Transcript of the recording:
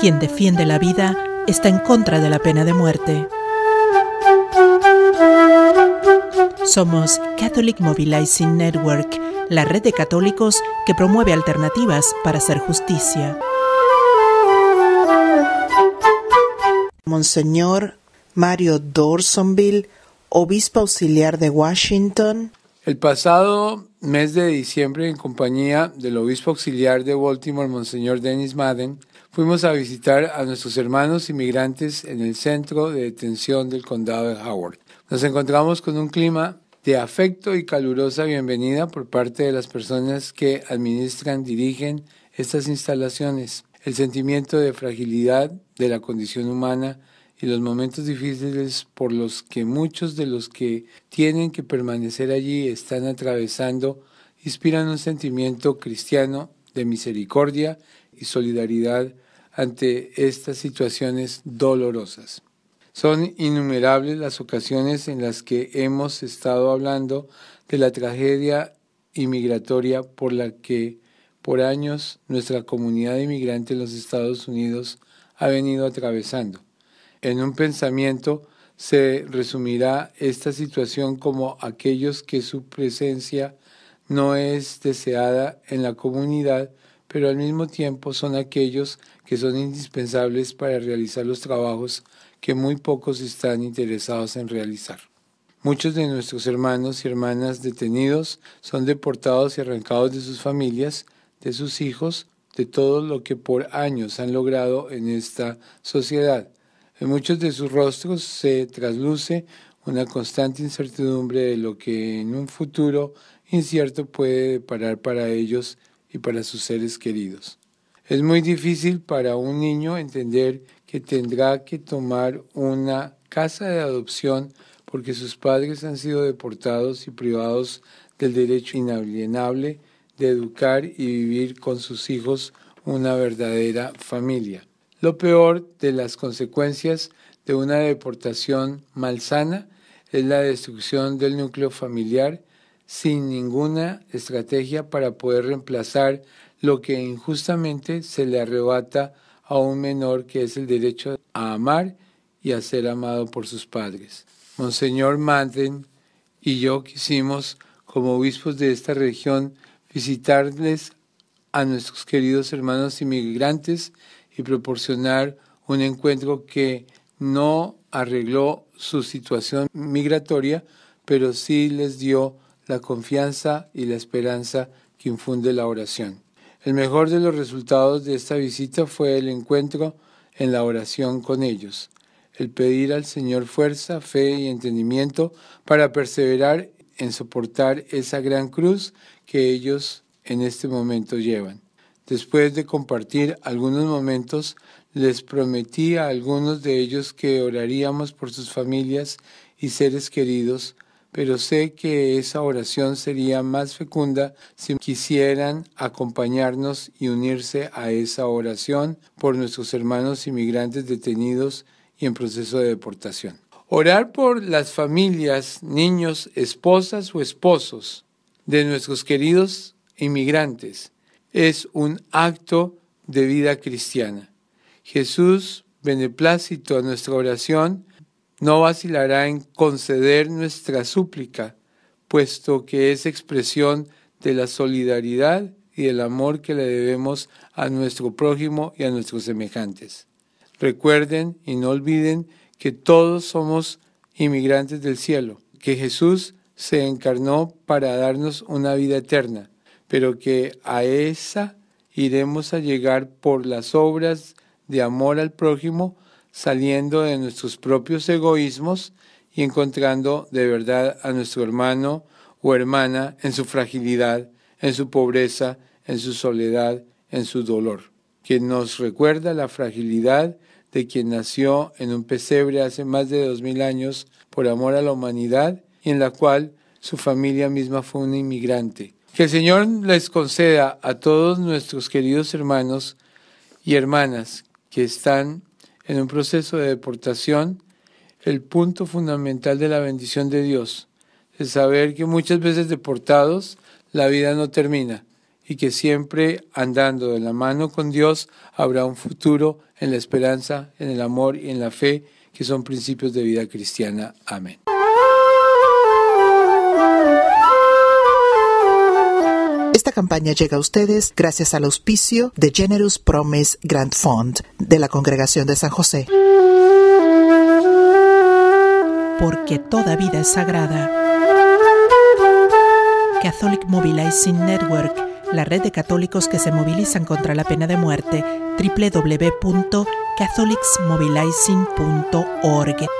Quien defiende la vida está en contra de la pena de muerte. Somos Catholic Mobilizing Network, la red de católicos que promueve alternativas para hacer justicia. Monseñor Mario Dorsonville, obispo auxiliar de Washington. El pasado mes de diciembre, en compañía del obispo auxiliar de Baltimore, Monseñor Dennis Madden, fuimos a visitar a nuestros hermanos inmigrantes en el centro de detención del condado de Howard. Nos encontramos con un clima de afecto y calurosa bienvenida por parte de las personas que administran, dirigen estas instalaciones. El sentimiento de fragilidad de la condición humana y los momentos difíciles por los que muchos de los que tienen que permanecer allí están atravesando inspiran un sentimiento cristiano de misericordia y solidaridad ante estas situaciones dolorosas. Son innumerables las ocasiones en las que hemos estado hablando de la tragedia inmigratoria por la que por años nuestra comunidad inmigrante en los Estados Unidos ha venido atravesando. En un pensamiento se resumirá esta situación como aquellos que su presencia no es deseada en la comunidad pero al mismo tiempo son aquellos que son indispensables para realizar los trabajos que muy pocos están interesados en realizar. Muchos de nuestros hermanos y hermanas detenidos son deportados y arrancados de sus familias, de sus hijos, de todo lo que por años han logrado en esta sociedad. En muchos de sus rostros se trasluce una constante incertidumbre de lo que en un futuro incierto puede parar para ellos y para sus seres queridos. Es muy difícil para un niño entender que tendrá que tomar una casa de adopción porque sus padres han sido deportados y privados del derecho inalienable de educar y vivir con sus hijos una verdadera familia. Lo peor de las consecuencias de una deportación malsana es la destrucción del núcleo familiar sin ninguna estrategia para poder reemplazar lo que injustamente se le arrebata a un menor que es el derecho a amar y a ser amado por sus padres. Monseñor Madden y yo quisimos, como obispos de esta región, visitarles a nuestros queridos hermanos inmigrantes y proporcionar un encuentro que no arregló su situación migratoria, pero sí les dio la confianza y la esperanza que infunde la oración. El mejor de los resultados de esta visita fue el encuentro en la oración con ellos, el pedir al Señor fuerza, fe y entendimiento para perseverar en soportar esa gran cruz que ellos en este momento llevan. Después de compartir algunos momentos, les prometí a algunos de ellos que oraríamos por sus familias y seres queridos pero sé que esa oración sería más fecunda si quisieran acompañarnos y unirse a esa oración por nuestros hermanos inmigrantes detenidos y en proceso de deportación. Orar por las familias, niños, esposas o esposos de nuestros queridos inmigrantes es un acto de vida cristiana. Jesús, beneplácito a nuestra oración, no vacilará en conceder nuestra súplica, puesto que es expresión de la solidaridad y del amor que le debemos a nuestro prójimo y a nuestros semejantes. Recuerden y no olviden que todos somos inmigrantes del cielo, que Jesús se encarnó para darnos una vida eterna, pero que a esa iremos a llegar por las obras de amor al prójimo saliendo de nuestros propios egoísmos y encontrando de verdad a nuestro hermano o hermana en su fragilidad, en su pobreza, en su soledad, en su dolor, que nos recuerda la fragilidad de quien nació en un pesebre hace más de dos mil años por amor a la humanidad y en la cual su familia misma fue un inmigrante. Que el Señor les conceda a todos nuestros queridos hermanos y hermanas que están en un proceso de deportación el punto fundamental de la bendición de Dios, es saber que muchas veces deportados la vida no termina y que siempre andando de la mano con Dios habrá un futuro en la esperanza, en el amor y en la fe, que son principios de vida cristiana. Amén. Esta campaña llega a ustedes gracias al auspicio de Generous Promise Grant Fund de la Congregación de San José. Porque toda vida es sagrada. Catholic Mobilizing Network, la red de católicos que se movilizan contra la pena de muerte, www.catholicsmobilizing.org.